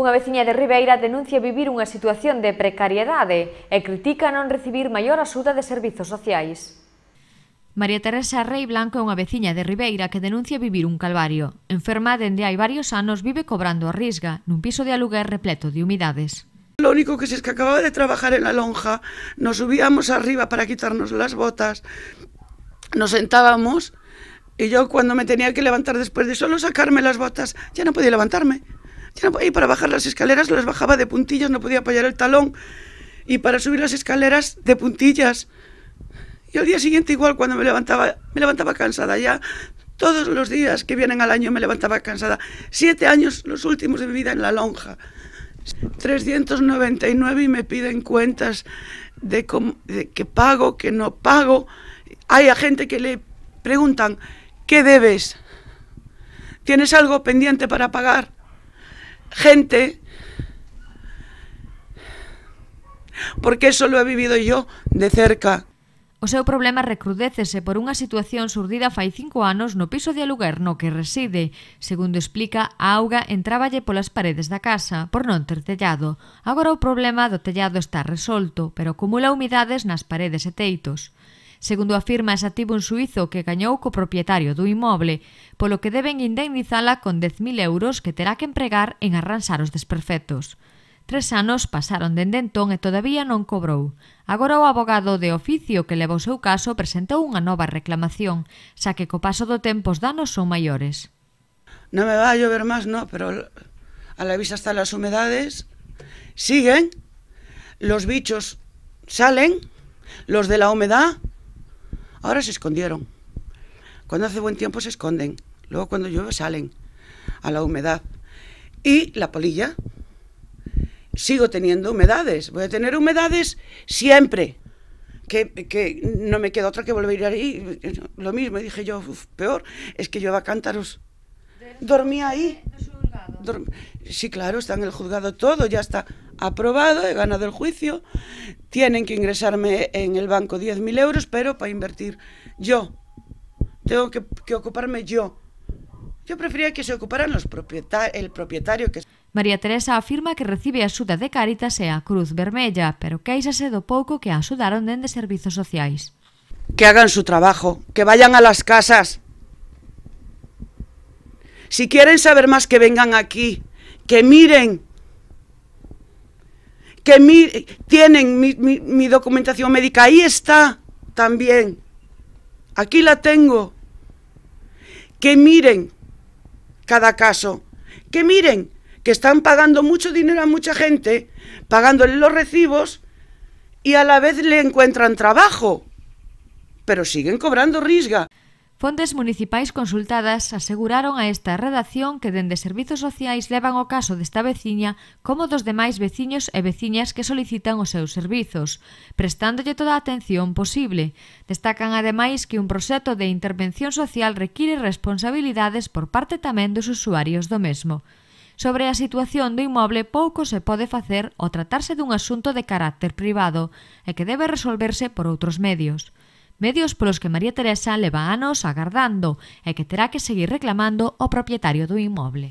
Unha veciña de Ribeira denuncia vivir unha situación de precariedade e critica non recibir maior axuda de servizos sociais. María Teresa Rey Blanco é unha veciña de Ribeira que denuncia vivir un calvario. Enferma dende hai varios anos vive cobrando a risga nun piso de aluguer repleto de humidades. Lo único que se es que acababa de trabajar en la lonja, nos subíamos arriba para quitarnos las botas, nos sentábamos y yo cuando me tenía que levantar después de solo sacarme las botas ya no podía levantarme. y para bajar las escaleras las bajaba de puntillas, no podía apoyar el talón. Y para subir las escaleras de puntillas. Y al día siguiente igual cuando me levantaba, me levantaba cansada ya. Todos los días que vienen al año me levantaba cansada. Siete años, los últimos de mi vida en la lonja. 399 y me piden cuentas de, de que pago, que no pago. Hay a gente que le preguntan, ¿qué debes? ¿Tienes algo pendiente para pagar? gente, porque eso lo he vivido yo de cerca. O seu problema recrudécese por unha situación surdida fai cinco anos no piso de aluguer no que reside. Segundo explica, a auga entráballe polas paredes da casa, por non ter tellado. Agora o problema do tellado está resolto, pero acumula humidades nas paredes e teitos. Segundo afirma ese activo un suizo que gañou co propietario do imóvel, polo que deben indemnizala con 10.000 euros que terá que empregar en arranxar os desperfectos. Tres anos pasaron dende entón e todavía non cobrou. Agora o abogado de oficio que levou o seu caso presentou unha nova reclamación, xa que co paso do tempo os danos son maiores. Non me vai a llover máis, non, pero a la vista están as humedades, siguen, los bichos salen, los de la humedad Ahora se escondieron. Cuando hace buen tiempo se esconden, luego cuando llueve salen a la humedad. Y la polilla, sigo teniendo humedades, voy a tener humedades siempre. Que, no me queda otra que volver a ir ahí. Lo mismo, dije yo, peor, es que llueva cántaros. Dormía ahí. Sí, claro, está en el juzgado todo, ya está aprobado, he ganado el juicio, tienen que ingresarme en el banco 10.000 euros, pero para invertir yo. Tengo que, que, ocuparme yo. Yo prefería que se ocuparan los propieta el propietario que... María Teresa afirma que recibe axuda de Cáritas e a Cruz Vermella, pero queixase do pouco que a axudaron dende servizos sociais. Que hagan su trabajo, que vayan a las casas. Si quieren saber más, que vengan aquí, que miren que mi, tienen mi, mi documentación médica. Ahí está también. Aquí la tengo. Que miren cada caso. Que miren que están pagando mucho dinero a mucha gente, pagándole los recibos y a la vez le encuentran trabajo. Pero siguen cobrando risga. Fontes municipais consultadas aseguraron a esta redacción que dende servizos sociais levan o caso desta veciña como dos demais veciños e veciñas que solicitan os seus servizos, prestándolle toda a atención posible. Destacan ademais que un proxecto de intervención social require responsabilidades por parte tamén dos usuarios do mesmo. Sobre a situación do imoble pouco se pode facer ao tratarse dun asunto de carácter privado e que debe resolverse por outros medios medios polos que María Teresa leva anos agardando e que terá que seguir reclamando ao propietario do inmoble.